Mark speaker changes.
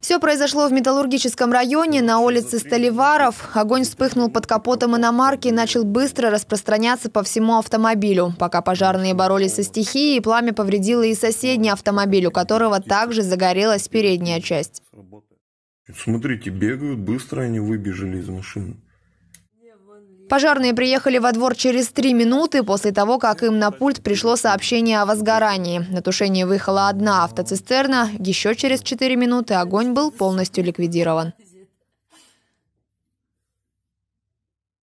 Speaker 1: Все произошло в металлургическом районе на улице Столиваров. Огонь вспыхнул под капотом иномарки и начал быстро распространяться по всему автомобилю. Пока пожарные боролись со стихией, пламя повредило и соседний автомобиль, у которого также загорелась передняя часть.
Speaker 2: Смотрите, бегают, быстро они выбежали из машины.
Speaker 1: Пожарные приехали во двор через три минуты после того, как им на пульт пришло сообщение о возгорании. На тушение выехала одна автоцистерна. Еще через четыре минуты огонь был полностью ликвидирован.